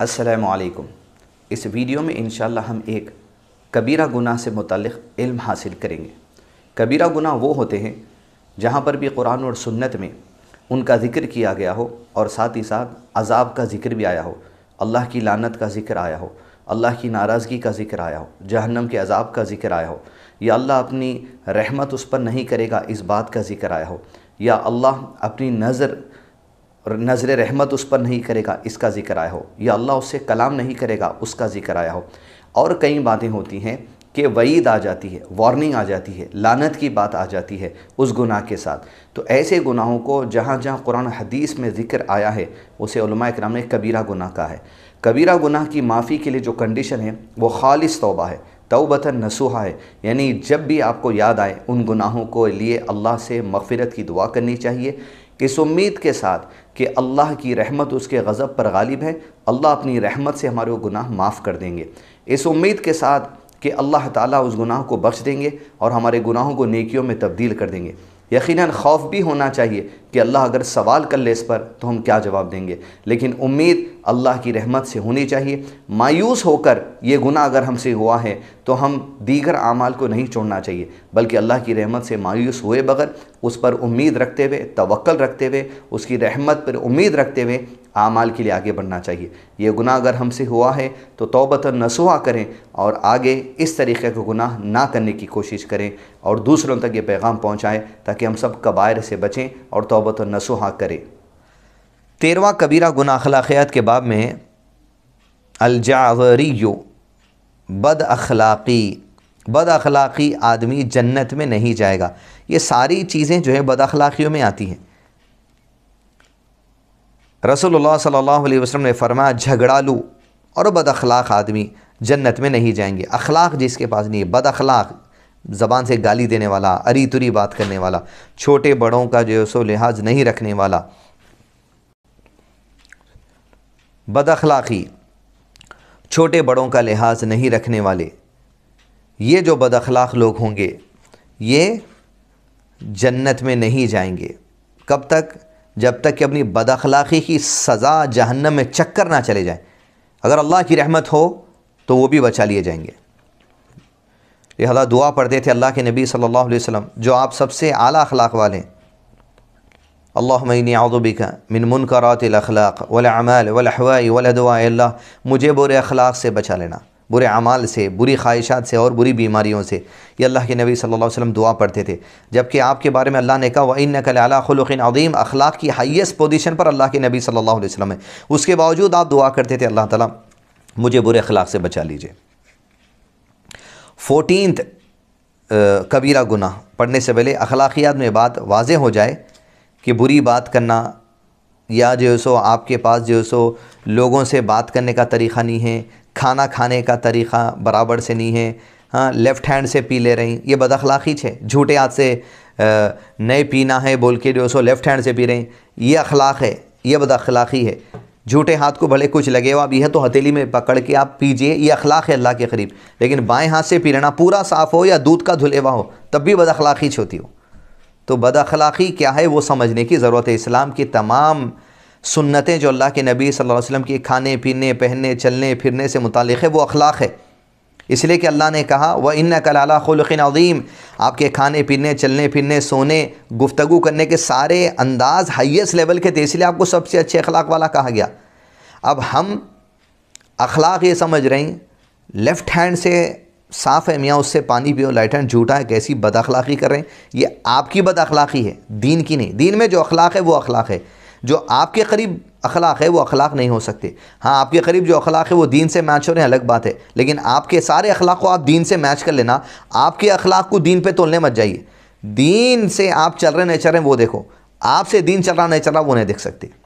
असलकुम इस वीडियो में इन हम एक कबीरा गुनाह से मुतक़ इल्म हासिल करेंगे कबीरा गुनाह वो होते हैं जहाँ पर भी कुरान और सुन्नत में उनका ज़िक्र किया गया हो और साथ ही साथ अजाब का ज़िक्र भी आया हो अल्लाह की लानत का ज़िक्र आया हो अल्लाह की नाराज़गी का ज़िक्र आया हो जहन्नम के अजाब का ज़िक्र आया हो या अल्लाह अपनी रहमत उस पर नहीं करेगा इस बात का ज़िक्र आया हो या अल्लाह अपनी नज़र और नज़र रहमत उस पर नहीं करेगा इसका ज़िक्र आया हो या अल्लाह उससे कलाम नहीं करेगा उसका ज़िक्र आया हो और कई बातें होती हैं कि वईद आ जाती है वार्निंग आ जाती है लानत की बात आ जाती है उस गुनाह के साथ तो ऐसे गुनाहों को जहाँ जहाँ कुरान हदीस में ज़िक्र आया है उसे कराम ने कबीरा गुनाह कहा है कबीरा गुनाह की माफ़ी के लिए जो कंडीशन है वो खालिस तोबा है तोबता नसूहा है यानी जब भी आपको याद आए उन गुनाहों को लिए अल्लाह से मफ़रत की दुआ करनी चाहिए इस उम्मीद के साथ कि अल्लाह की रहमत उसके गज़ब पर गालिब है अल्लाह अपनी रहमत से हमारे वो गुनाह माफ़ कर देंगे इस उम्मीद के साथ कि अल्लाह ताला उस गुनाह को बख्श देंगे और हमारे गुनाहों को नेकियों में तब्दील कर देंगे यकीनन खौफ भी होना चाहिए कि अल्लाह अगर सवाल कर ले इस पर तो हम क्या जवाब देंगे लेकिन उम्मीद अल्लाह की रहमत से होनी चाहिए मायूस होकर ये गुना अगर हमसे हुआ है तो हम दीगर आमाल को नहीं छोड़ना चाहिए बल्कि अल्लाह की रहमत से मायूस हुए बगैर उस पर उम्मीद रखते हुए तवक्ल रखते हुए उसकी रहमत पर उम्मीद रखते हुए आमाल के लिए आगे बढ़ना चाहिए यह गुनाह अगर हमसे हुआ है तो तोबत नसुआ करें और आगे इस तरीक़े का गुनाह ना करने की कोशिश करें और दूसरों तक ये पैगाम पहुँचाएँ ताकि हम सब कबायर से बचें और तोबत नसुआ करें तेरवा कबीरा गुना अखलाक़ियात के बाब में यो बद अखलाक़ी बद अखलाक़ी आदमी जन्नत में नहीं जाएगा ये सारी चीज़ें जो है बद अखलाक़ियों में आती हैं रसोल्ला सल्लल्लाहु अलैहि वसल्लम ने फरमाया झगड़ालू और बद अखलाक आदमी जन्नत में नहीं जाएंगे अखलाक जिसके पास नहीं है बद अखलाक ज़बान से गाली देने वाला अरी तुरी बात करने वाला छोटे बड़ों का जो है सो लिहाज नहीं रखने वाला बद अखलाक़ी छोटे बड़ों का लिहाज नहीं रखने वाले ये जो बद अखलाक लोग होंगे ये जन्नत में नहीं जाएंगे कब तक जब तक कि अपनी बदखलाक़ी की सज़ा जहन्नम में चक्कर ना चले जाएं अगर अल्लाह की रहमत हो तो वो भी बचा लिए जाएंगे लिहाजा दुआ पढ़ते थे अल्लाह के नबी सल्लल्लाहु अलैहि वसल्लम जो आप सबसे आला अखलाक वाले हैं अल्लाह मैनबिका मिन मुनकर अखलाक वल अमल वल हवाई वल अदवा मुझे बुरे अखलाक से बचा लेना बुरे अमाल से बुरी ख्वाहिशात से और बुरी बीमारियों से ये अल्लाह के नबी सल्लल्लाहु अलैहि वसल्लम दुआ पढ़ते थे जबकि आपके बारे में अल्लाह ने कहा अला कलाखिन अदीम अखलाक की हाईएस्ट पोजीशन पर अल्लाह के नबी सल्लल्लाहु अलैहि वसल्लम है उसके बावजूद आप दुआ करते थे अल्लाह ताला मुझे बुरे अखलाक से बचा लीजिए फोटीनथ कबीरा गुनाह पढ़ने से पहले अखलाकियात में बात वाज हो जाए कि बुरी बात करना या जो सो आपके पास जो सो लोगों से बात करने का तरीक़ा नहीं है खाना खाने का तरीक़ा बराबर से नहीं है हाँ लेफ़्ट हैंड से पी ले रही ये बदखलाक़ी छे झूठे हाथ से नए पीना है बोल के जो सो लेफ़्ट हैंड से पी रही ये अखलाक है ये बदखलाक़ी है झूठे हाथ को भले कुछ लगे हो आप यह तो हथेली में पकड़ के आप पीजिए ये अखलाक है अल्लाह के करीब लेकिन बाएं हाथ से पीना पूरा साफ़ हो या दूध का धुलेवा हो तब भी बदखलाक़ी होती हो तो बद क्या है वो समझने की ज़रूरत है इस्लाम की तमाम सुन्नतें जो अल्लाह के नबी सल्लल्लाहु अलैहि वसल्लम खाने पीने पहनने चलने फिरने से मुतक़ है वो अखलाक है इसलिए कि अल्लाह ने कहा व इन कलाला खुलखिन अदीम आपके खाने पीने चलने फिरने सोने गुफ्तु करने के सारे अंदाज हाइस्ट लेवल के थे इसलिए आपको सबसे अच्छे अखलाक वाला कहा गया अब हम अखलाक ये समझ रहे हैं लेफ़्ट हैंड से साफ़ है मियाँ उससे पानी पियो लाइटन झूठा है कैसी बद कर रहे हैं ये आपकी अखलाकी है दीन की नहीं दीन में जो अखलाक है वो अखलाक है जो आपके करीब अखलाक है वो अखलाक नहीं हो सकते हाँ आपके करीब जो अखलाक है वो दीन से मैच हो रहे हैं अलग बात है लेकिन आपके सारे अखलाक को आप दीन से मैच कर लेना आपके अखलाक को दीन पे तोलने मत जाइए दीन से आप चल रहे नहीं चल रहे वो देखो आपसे दीन चल रहा नहीं चल रहा वो नहीं देख सकते